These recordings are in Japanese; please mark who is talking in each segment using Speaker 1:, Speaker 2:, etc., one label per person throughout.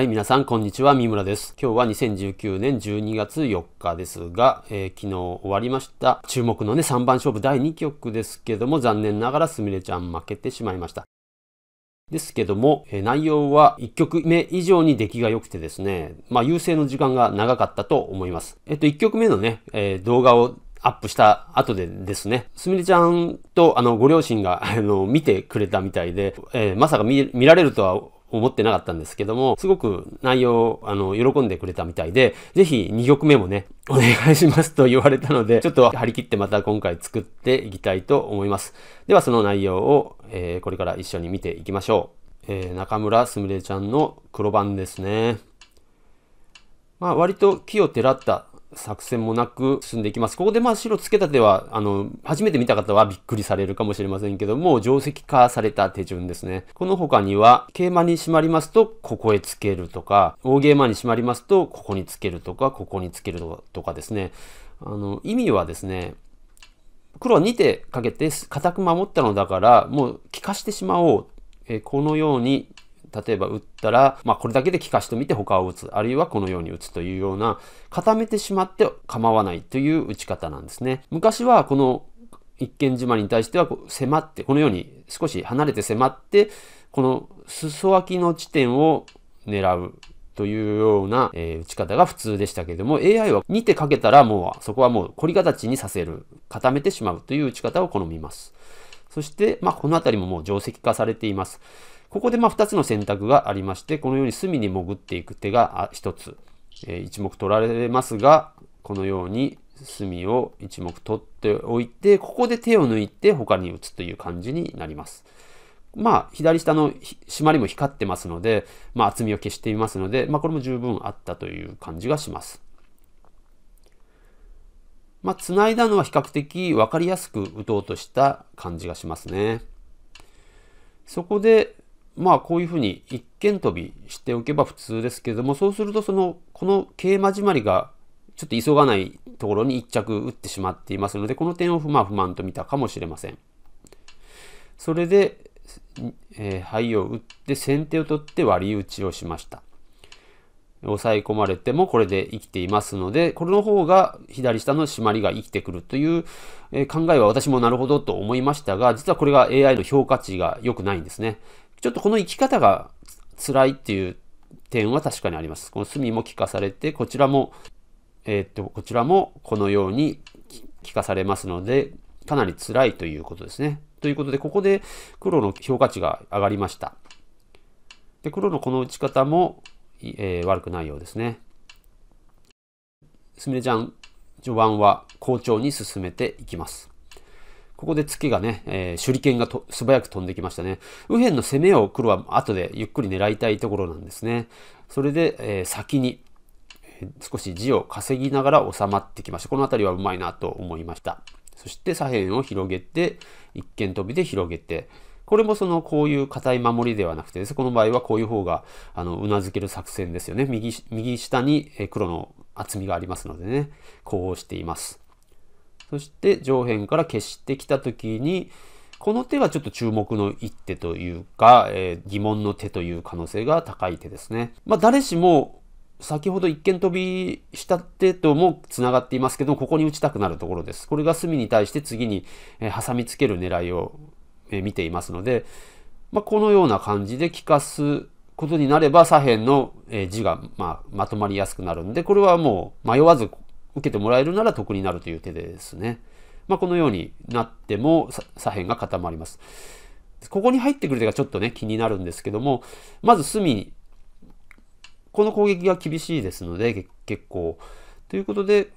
Speaker 1: はい、皆さん、こんにちは。三村です。今日は2019年12月4日ですが、えー、昨日終わりました。注目のね、3番勝負第2局ですけども、残念ながらすみれちゃん負けてしまいました。ですけども、えー、内容は1局目以上に出来が良くてですね、まあ、優勢の時間が長かったと思います。えっと、1局目のね、えー、動画をアップした後でですね、すみれちゃんとあのご両親があの見てくれたみたいで、えー、まさか見られるとは思ってなかったんですけども、すごく内容、あの、喜んでくれたみたいで、ぜひ2曲目もね、お願いしますと言われたので、ちょっと張り切ってまた今回作っていきたいと思います。ではその内容を、えー、これから一緒に見ていきましょう。えー、中村すみれちゃんの黒番ですね。まあ割と木をてらった作戦もなく進んでいきます。ここでまあ白つけた手は、あの、初めて見た方はびっくりされるかもしれませんけども、定石化された手順ですね。この他には、桂馬に締まりますと、ここへつけるとか、大桂馬に締まりますと、ここにつけるとか、ここにつけるとかですね。あの、意味はですね、黒は2手かけて固く守ったのだから、もう利かしてしまおう。えこのように例えば打ったら、まあ、これだけで効かしてみて他を打つ、あるいはこのように打つというような、固めてしまって構わないという打ち方なんですね。昔はこの一見島に対しては迫って、このように少し離れて迫って、この裾脇の地点を狙うというような、えー、打ち方が普通でしたけれども AI は2手かけたらもうそこはもう凝り形にさせる固めてしまうという打ち方を好みますそして、まあ、この辺りももう定石化されていますここでまあ2つの選択がありまして、このように隅に潜っていく手が1つ、えー、1目取られますが、このように隅を1目取っておいて、ここで手を抜いて他に打つという感じになります。まあ、左下の締まりも光ってますので、まあ、厚みを消していますので、まあ、これも十分あったという感じがします。まあ、繋いだのは比較的分かりやすく打とうとした感じがしますね。そこで、まあこういうふうに一間飛びしておけば普通ですけれども、そうするとその、この桂馬締まりがちょっと急がないところに一着打ってしまっていますので、この点を不満不満と見たかもしれません。それで、えー、灰を打って先手を取って割り打ちをしました。抑え込まれてもこれで生きていますので、これの方が左下の締まりが生きてくるという考えは私もなるほどと思いましたが、実はこれが AI の評価値が良くないんですね。ちょっとこの生き方が辛いっていう点は確かにあります。この隅も聞かされて、こちらも、えー、っと、こちらもこのように聞かされますので、かなり辛いということですね。ということで、ここで黒の評価値が上がりました。で、黒のこの打ち方も、えー、悪くないようですね。すみれちゃん、序盤は好調に進めていきます。ここで月がね、えー、手裏剣がと素早く飛んできましたね。右辺の攻めを黒は後でゆっくり狙いたいところなんですね。それで、えー、先に、えー、少し地を稼ぎながら収まってきました。この辺りはうまいなと思いました。そして左辺を広げて、一間飛びで広げて、これもそのこういう硬い守りではなくてです、ね、この場合はこういう方があのうなずける作戦ですよね。右右下に黒の厚みがありますのでね、こうしています。そして上辺から消してきた時に、この手がちょっと注目の一手というか、えー、疑問の手という可能性が高い手ですね。まあ、誰しも先ほど一間飛びした手とも繋がっていますけど、ここに打ちたくなるところです。これが隅に対して次に、え挟みつける狙いを、え見ていますので、まあ、このような感じで利かすことになれば左辺の、え字が、まあ、まとまりやすくなるんで、これはもう迷わず受けてもらえるなら得になるという手でですね、まあ、このようになっても左辺が固まります。ここに入ってくる手がちょっとね、気になるんですけども、まず隅に、この攻撃が厳しいですので、結構。ということで、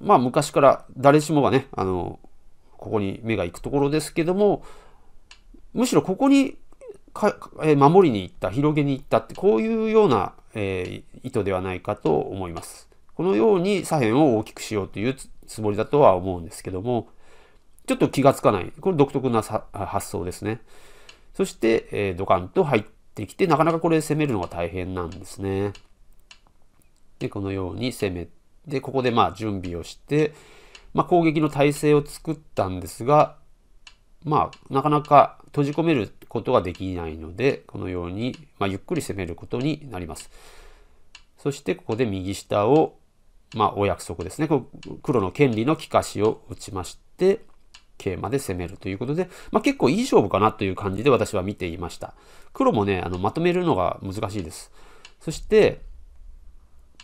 Speaker 1: まあ昔から誰しもがね、あの、ここに目が行くところですけども、むしろここにか、え守りに行った、広げに行ったって、こういうような、えー、意図ではないかと思います。このように左辺を大きくしようというつもりだとは思うんですけども、ちょっと気がつかない。これ独特な発想ですね。そして、えー、ドカンと入ってきて、なかなかこれ攻めるのが大変なんですね。で、このように攻めて、ここでまあ準備をして、まあ、攻撃の体制を作ったんですが、まあ、なかなか閉じ込めることができないので、このように、まあ、ゆっくり攻めることになります。そして、ここで右下をまあ、お約束ですね。黒の権利の利かしを打ちまして、桂馬で攻めるということで、まあ、結構いい勝負かなという感じで私は見ていました。黒もね、あのまとめるのが難しいです。そして、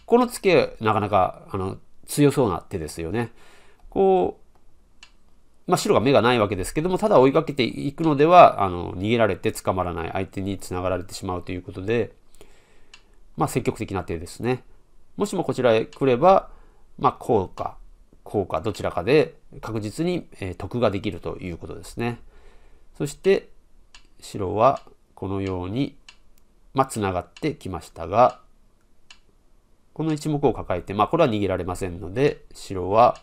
Speaker 1: このツケ、なかなかあの強そうな手ですよね。こう、まあ、白が目がないわけですけども、ただ追いかけていくのでは、あの逃げられて捕まらない、相手につながられてしまうということで、まあ、積極的な手ですね。もしもこちらへ来れば、まあ、こうか、こうか、どちらかで確実に得ができるということですね。そして、白はこのように、まあ、つながってきましたが、この1目を抱えて、まあ、これは逃げられませんので、白は、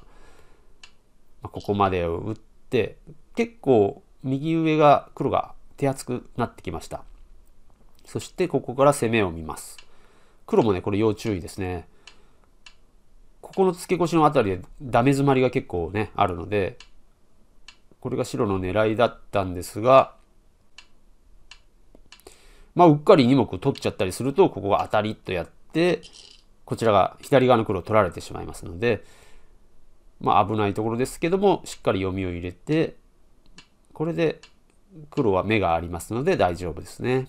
Speaker 1: ここまでを打って、結構右上が黒が手厚くなってきました。そしてここから攻めを見ます。黒もね、これ要注意ですね。ここの付け越しのあたりでダメ詰まりが結構ね、あるので、これが白の狙いだったんですが、まあ、うっかり2目取っちゃったりすると、ここが当たりとやって、こちらが左側の黒を取られてしまいますので、まあ、危ないところですけども、しっかり読みを入れて、これで黒は眼がありますので大丈夫ですね。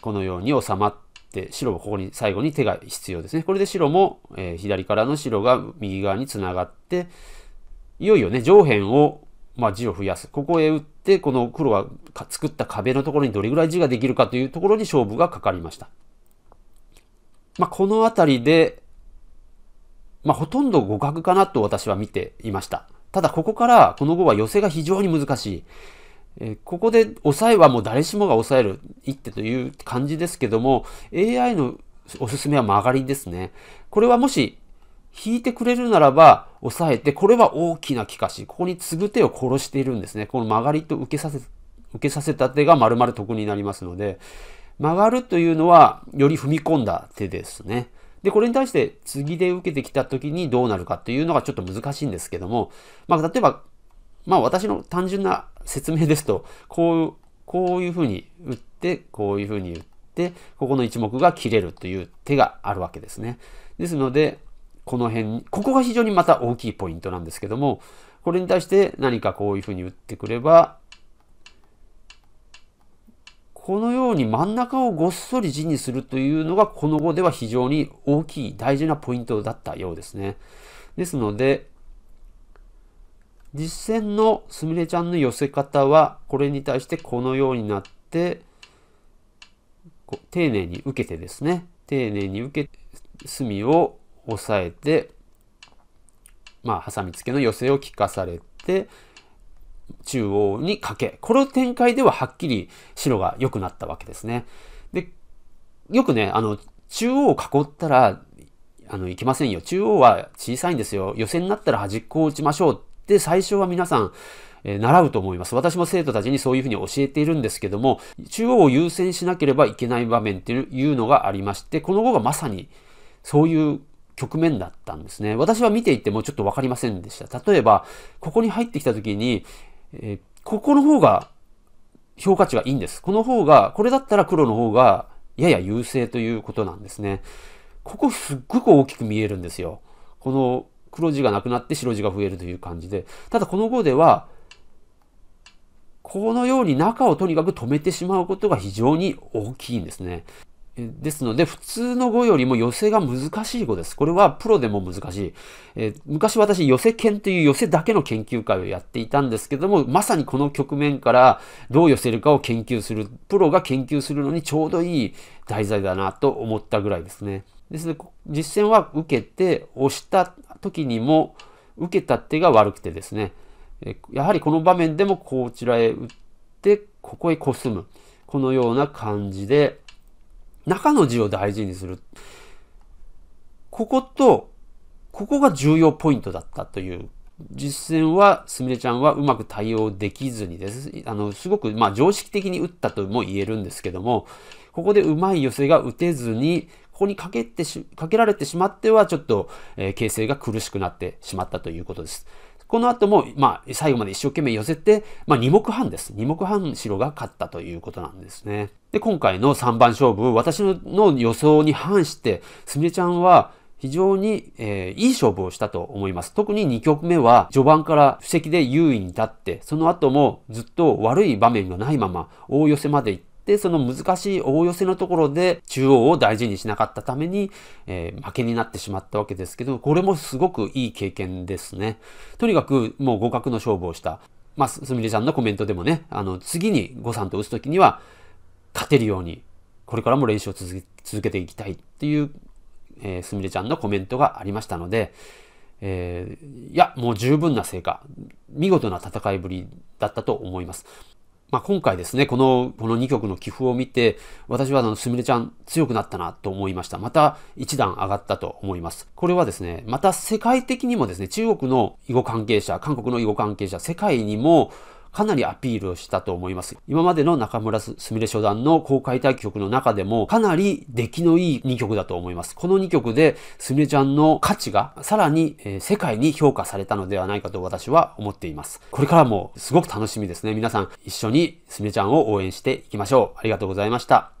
Speaker 1: このように収まっで、白もここに最後に手が必要ですね。これで白も、えー、左からの白が右側につながって、いよいよね、上辺を、まあ、地を増やす。ここへ打って、この黒が作った壁のところにどれぐらい地ができるかというところに勝負がかかりました。まあ、この辺りで、まあ、ほとんど互角かなと私は見ていました。ただ、ここから、この碁は寄せが非常に難しい。えー、ここで抑えはもう誰しもが抑える一手という感じですけども、AI のおすすめは曲がりですね。これはもし引いてくれるならば抑えて、これは大きな利かし。ここに継ぐ手を殺しているんですね。この曲がりと受けさせ、受けさせた手が丸々得になりますので、曲がるというのはより踏み込んだ手ですね。で、これに対して次で受けてきた時にどうなるかっていうのがちょっと難しいんですけども、まあ、例えば、まあ私の単純な説明ですと、こう、こういうふうに打って、こういうふうに打って、ここの1目が切れるという手があるわけですね。ですので、この辺、ここが非常にまた大きいポイントなんですけども、これに対して何かこういうふうに打ってくれば、このように真ん中をごっそり地にするというのが、この後では非常に大きい、大事なポイントだったようですね。ですので、実戦のすみれちゃんの寄せ方は、これに対してこのようになって、丁寧に受けてですね、丁寧に受け、隅を押さえて、まあ、ハサミ付けの寄せを利かされて、中央にかけ。この展開でははっきり白が良くなったわけですね。で、よくね、あの、中央を囲ったら、あの、いきませんよ。中央は小さいんですよ。予選になったら端っこを打ちましょうって最初は皆さん、え習うと思います。私も生徒たちにそういうふうに教えているんですけども、中央を優先しなければいけない場面っていうのがありまして、この後がまさにそういう局面だったんですね。私は見ていてもちょっと分かりませんでした。例えば、ここに入ってきた時に、えここの方が評価値がいいんです。この方が、これだったら黒の方がやや優勢ということなんですね。ここすっごく大きく見えるんですよ。この黒字がなくなって白字が増えるという感じで、ただこの碁では、このように中をとにかく止めてしまうことが非常に大きいんですね。ですので、普通の碁よりも寄せが難しい碁です。これはプロでも難しい。え昔私、寄せ犬という寄せだけの研究会をやっていたんですけども、まさにこの局面からどう寄せるかを研究する、プロが研究するのにちょうどいい題材だなと思ったぐらいですね。ですで、実践は受けて、押した時にも受けた手が悪くてですね、やはりこの場面でもこちらへ打って、ここへこすむ。このような感じで、中の字を大事にする。ここと、ここが重要ポイントだったという実戦は、すみれちゃんはうまく対応できずにです。あの、すごく、まあ、常識的に打ったとも言えるんですけども、ここでうまい寄せが打てずに、ここにかけてし、かけられてしまっては、ちょっと、えー、形勢が苦しくなってしまったということです。この後も、まあ、最後まで一生懸命寄せて、まあ、2目半です。2目半白が勝ったということなんですね。で、今回の3番勝負、私の予想に反して、すみれちゃんは、非常に、えー、いい勝負をしたと思います。特に2局目は序盤から布石で優位に立って、その後もずっと悪い場面がないまま大寄せまで行っで、その難しい大寄せのところで中央を大事にしなかったために、えー、負けになってしまったわけですけど、これもすごくいい経験ですね。とにかくもう互角の勝負をした。まあ、すみれさんのコメントでもね、あの、次に誤算と打つときには、勝てるように、これからも練習を続けていきたいっていう、えー、すみれちゃんのコメントがありましたので、えー、いや、もう十分な成果、見事な戦いぶりだったと思います。まあ、今回ですね、この、この2曲の寄付を見て、私はあの、すみれちゃん強くなったなと思いました。また一段上がったと思います。これはですね、また世界的にもですね、中国の囲碁関係者、韓国の囲碁関係者、世界にも、かなりアピールをしたと思います。今までの中村すみれ初段の公開対局の中でもかなり出来のいい2曲だと思います。この2曲ですみれちゃんの価値がさらに、えー、世界に評価されたのではないかと私は思っています。これからもすごく楽しみですね。皆さん一緒にすみれちゃんを応援していきましょう。ありがとうございました。